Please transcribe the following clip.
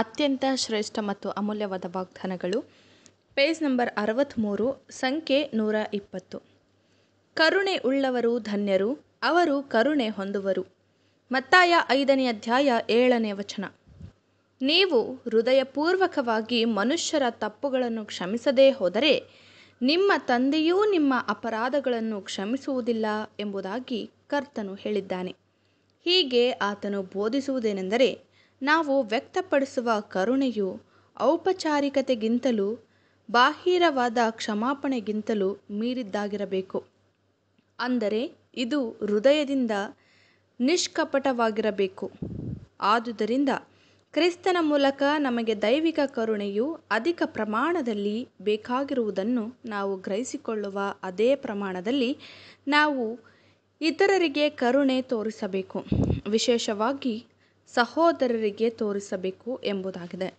ಅತ್ಯಂತ ಶ್ರೇಷ್ಠ ಮತ್ತು ಅಮೂಲ್ಯವಾದ ವಾಗ್ದಾನಗಳು ಪೇಜ್ ನಂಬರ್ ಅರವತ್ತ್ಮೂರು ಸಂಖ್ಯೆ ನೂರ ಇಪ್ಪತ್ತು ಕರುಣೆ ಉಳ್ಳವರು ಧನ್ಯರು ಅವರು ಕರುಣೆ ಹೊಂದುವರು ಮತ್ತಾಯ ಐದನೇ ಅಧ್ಯಾಯ ಏಳನೇ ವಚನ ನೀವು ಹೃದಯಪೂರ್ವಕವಾಗಿ ಮನುಷ್ಯರ ತಪ್ಪುಗಳನ್ನು ಕ್ಷಮಿಸದೇ ಹೋದರೆ ನಿಮ್ಮ ತಂದೆಯೂ ನಿಮ್ಮ ಅಪರಾಧಗಳನ್ನು ಕ್ಷಮಿಸುವುದಿಲ್ಲ ಎಂಬುದಾಗಿ ಕರ್ತನು ಹೇಳಿದ್ದಾನೆ ಹೀಗೆ ಆತನು ಬೋಧಿಸುವುದೇನೆಂದರೆ ನಾವು ವ್ಯಕ್ತಪಡಿಸುವ ಕರುಣೆಯು ಔಪಚಾರಿಕತೆಗಿಂತಲೂ ಬಾಹಿರವಾದ ಕ್ಷಮಾಪಣೆಗಿಂತಲೂ ಮೀರಿದ್ದಾಗಿರಬೇಕು ಅಂದರೆ ಇದು ಹೃದಯದಿಂದ ನಿಷ್ಕಪಟವಾಗಿರಬೇಕು ಆದುದರಿಂದ ಕ್ರಿಸ್ತನ ಮೂಲಕ ನಮಗೆ ದೈವಿಕ ಕರುಣೆಯು ಅಧಿಕ ಪ್ರಮಾಣದಲ್ಲಿ ಬೇಕಾಗಿರುವುದನ್ನು ನಾವು ಗ್ರಹಿಸಿಕೊಳ್ಳುವ ಅದೇ ಪ್ರಮಾಣದಲ್ಲಿ ನಾವು ಇತರರಿಗೆ ಕರುಣೆ ತೋರಿಸಬೇಕು ವಿಶೇಷವಾಗಿ ಸಹೋದರರಿಗೆ ತೋರಿಸಬೇಕು ಎಂಬುದಾಗಿದೆ